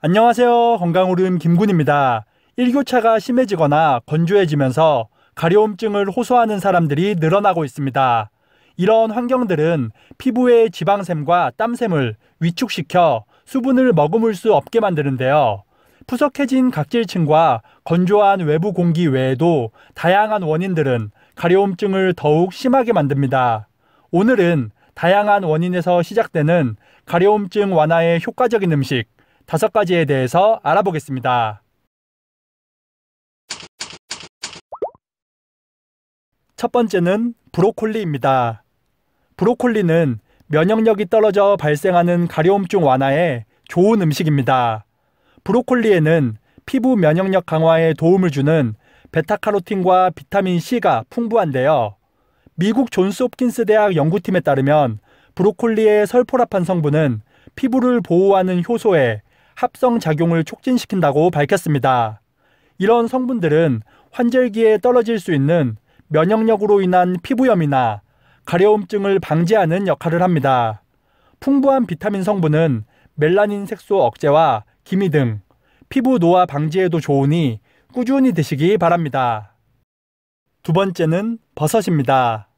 안녕하세요. 건강오름 김군입니다. 일교차가 심해지거나 건조해지면서 가려움증을 호소하는 사람들이 늘어나고 있습니다. 이런 환경들은 피부의 지방샘과 땀샘을 위축시켜 수분을 머금을 수 없게 만드는데요. 푸석해진 각질층과 건조한 외부 공기 외에도 다양한 원인들은 가려움증을 더욱 심하게 만듭니다. 오늘은 다양한 원인에서 시작되는 가려움증 완화에 효과적인 음식, 다섯 가지에 대해서 알아보겠습니다. 첫 번째는 브로콜리입니다. 브로콜리는 면역력이 떨어져 발생하는 가려움증 완화에 좋은 음식입니다. 브로콜리에는 피부 면역력 강화에 도움을 주는 베타카로틴과 비타민 C가 풍부한데요. 미국 존스 홉킨스 대학 연구팀에 따르면 브로콜리의 설포라판 성분은 피부를 보호하는 효소에 합성 작용을 촉진시킨다고 밝혔습니다. 이런 성분들은 환절기에 떨어질 수 있는 면역력으로 인한 피부염이나 가려움증을 방지하는 역할을 합니다. 풍부한 비타민 성분은 멜라닌 색소 억제와 기미 등 피부 노화 방지에도 좋으니 꾸준히 드시기 바랍니다. 두 번째는 버섯입니다.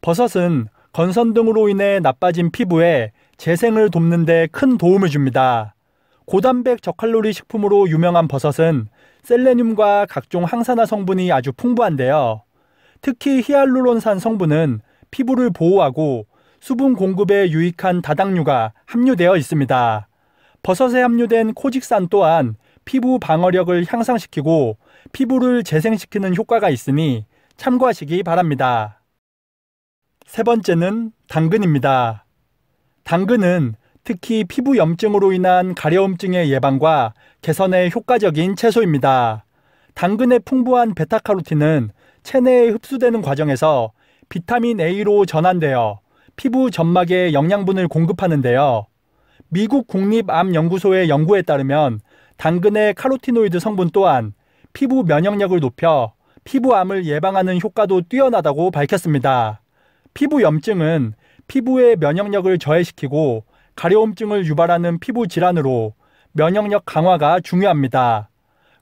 버섯은 건선 등으로 인해 나빠진 피부에 재생을 돕는 데 큰 도움을 줍니다. 고단백 저칼로리 식품으로 유명한 버섯은 셀레늄과 각종 항산화 성분이 아주 풍부한데요. 특히 히알루론산 성분은 피부를 보호하고 수분 공급에 유익한 다당류가 함유되어 있습니다. 버섯에 함유된 코직산 또한 피부 방어력을 향상시키고 피부를 재생시키는 효과가 있으니 참고하시기 바랍니다. 세 번째는 당근입니다. 당근은 특히 피부 염증으로 인한 가려움증의 예방과 개선에 효과적인 채소입니다. 당근의 풍부한 베타카로틴은 체내에 흡수되는 과정에서 비타민 A로 전환되어 피부 점막에 영양분을 공급하는데요. 미국 국립암연구소의 연구에 따르면 당근의 카로티노이드 성분 또한 피부 면역력을 높여 피부암을 예방하는 효과도 뛰어나다고 밝혔습니다. 피부 염증은 피부의 면역력을 저해시키고 가려움증을 유발하는 피부 질환으로 면역력 강화가 중요합니다.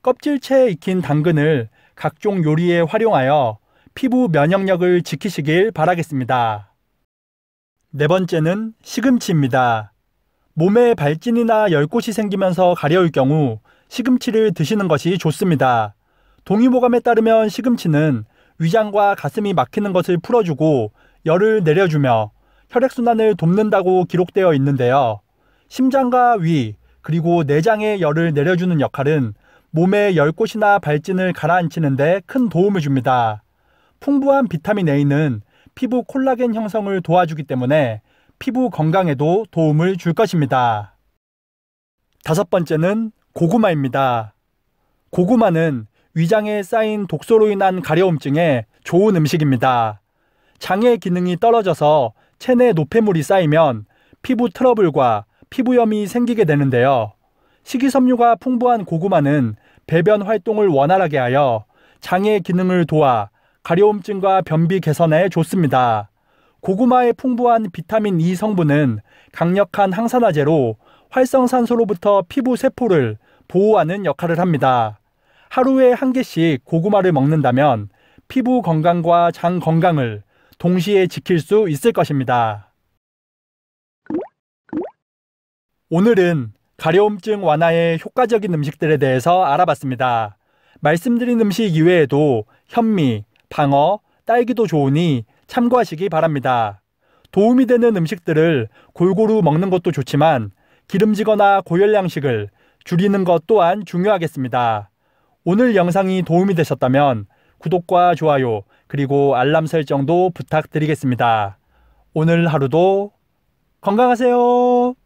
껍질채에 익힌 당근을 각종 요리에 활용하여 피부 면역력을 지키시길 바라겠습니다. 네 번째는 시금치입니다. 몸에 발진이나 열꽃이 생기면서 가려울 경우 시금치를 드시는 것이 좋습니다. 동의보감에 따르면 시금치는 위장과 가슴이 막히는 것을 풀어주고 열을 내려주며 혈액순환을 돕는다고 기록되어 있는데요. 심장과 위, 그리고 내장의 열을 내려주는 역할은 몸의 열꽃이나 발진을 가라앉히는데 큰 도움을 줍니다. 풍부한 비타민 A는 피부 콜라겐 형성을 도와주기 때문에 피부 건강에도 도움을 줄 것입니다. 다섯 번째는 고구마입니다. 고구마는 위장에 쌓인 독소로 인한 가려움증에 좋은 음식입니다. 장의 기능이 떨어져서 체내 노폐물이 쌓이면 피부 트러블과 피부염이 생기게 되는데요. 식이섬유가 풍부한 고구마는 배변 활동을 원활하게 하여 장의 기능을 도와 가려움증과 변비 개선에 좋습니다. 고구마의 풍부한 비타민 E 성분은 강력한 항산화제로 활성산소로부터 피부 세포를 보호하는 역할을 합니다. 하루에 한 개씩 고구마를 먹는다면 피부 건강과 장 건강을 동시에 지킬 수 있을 것입니다. 오늘은 가려움증 완화에 효과적인 음식들에 대해서 알아봤습니다. 말씀드린 음식 이외에도 현미, 방어, 딸기도 좋으니 참고하시기 바랍니다. 도움이 되는 음식들을 골고루 먹는 것도 좋지만 기름지거나 고열량식을 줄이는 것 또한 중요하겠습니다. 오늘 영상이 도움이 되셨다면 구독과 좋아요, 그리고 알람 설정도 부탁드리겠습니다. 오늘 하루도 건강하세요.